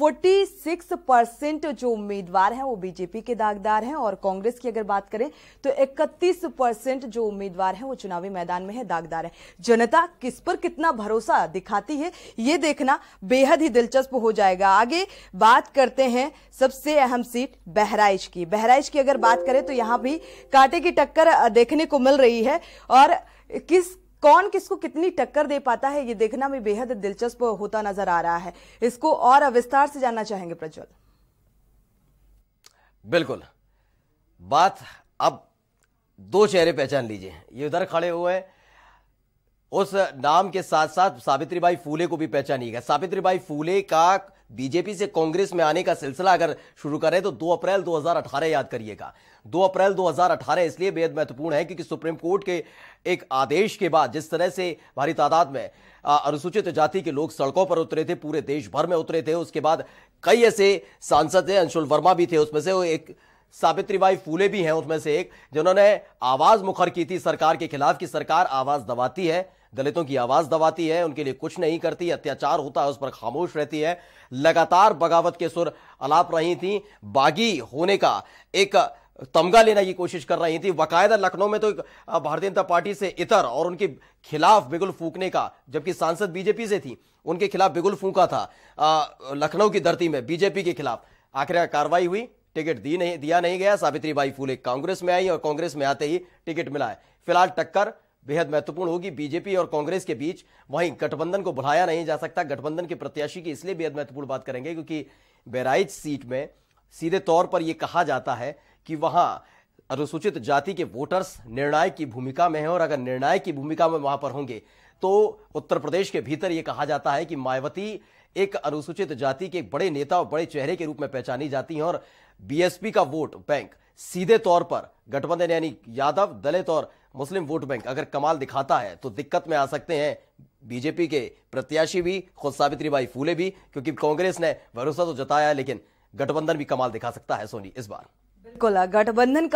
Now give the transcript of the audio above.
46 percent जो उम्मीदवार हैं वो बीजेपी के दागदार हैं और कांग्रेस की अगर बात करें तो 31 परसेंट जो उम्मीदवार हैं वो चुनावी मैदान में है दागदार है जनता किस पर कितना भरोसा दिखाती है ये देखना बेहद ही दिलचस्प हो जाएगा आगे बात करते हैं सबसे अहम सीट बहराइच की बहराइच की अगर बात करें तो यहाँ भी कांटे की टक्कर देखने को मिल रही है और किस कौन किसको कितनी टक्कर दे पाता है ये देखना भी बेहद दिलचस्प होता नजर आ रहा है इसको और विस्तार से जानना चाहेंगे प्रज्वल बिल्कुल बात अब दो चेहरे पहचान लीजिए ये उधर खड़े हुए हैं उस नाम के साथ साथ सावित्रीबाई फूले को भी पहचानी गया सावित्रीबाई फूले का बीजेपी से कांग्रेस में आने का सिलसिला अगर शुरू करें तो 2 अप्रैल 2018 याद करिएगा 2 अप्रैल 2018 इसलिए बेहद महत्वपूर्ण है क्योंकि सुप्रीम कोर्ट के एक आदेश के बाद जिस तरह से भारी तादाद में अनुसूचित जाति के लोग सड़कों पर उतरे थे पूरे देश भर में उतरे थे उसके बाद कई ऐसे सांसद थे अंशुल वर्मा भी थे उसमें से वो एक सावित्रीबाई फूले भी हैं उसमें से एक जिन्होंने आवाज मुखर की थी सरकार के खिलाफ कि सरकार आवाज दबाती है दलितों की आवाज दबाती है उनके लिए कुछ नहीं करती अत्याचार होता है उस पर खामोश रहती है लगातार बगावत के सुर अलाप रही थी बागी होने का एक तमगा लेने की कोशिश कर रही थी बाकायदा लखनऊ में तो भारतीय जनता पार्टी से इतर और उनके खिलाफ बिगुल फूकने का जबकि सांसद बीजेपी से थी उनके खिलाफ बिगुल फूका था लखनऊ की धरती में बीजेपी के खिलाफ आखिर कार्रवाई हुई टिकट दी नहीं दिया नहीं गया सावित्री बाई फूले कांग्रेस में आई और कांग्रेस में आते ही टिकट मिला है फिलहाल टक्कर बेहद महत्वपूर्ण होगी बीजेपी और कांग्रेस के बीच वहीं गठबंधन को बुलाया नहीं जा सकता गठबंधन के प्रत्याशी की इसलिए बेहद महत्वपूर्ण बात करेंगे क्योंकि बहराइच सीट में सीधे तौर पर यह कहा जाता है कि वहां अनुसूचित जाति के वोटर्स निर्णायक की भूमिका में है और अगर निर्णायक की भूमिका में वहां पर होंगे तो उत्तर प्रदेश के भीतर यह कहा जाता है कि मायावती एक अनुसूचित जाति के बड़े नेता और बड़े चेहरे के रूप में पहचानी जाती हैं और बीएसपी का वोट बैंक सीधे तौर पर गठबंधन यानी यादव दलित और मुस्लिम वोट बैंक अगर कमाल दिखाता है तो दिक्कत में आ सकते हैं बीजेपी के प्रत्याशी भी खुद सावित्री बाई फूले भी क्योंकि कांग्रेस ने भरोसा तो जताया है लेकिन गठबंधन भी कमाल दिखा सकता है सोनी इस बार बिल्कुल गठबंधन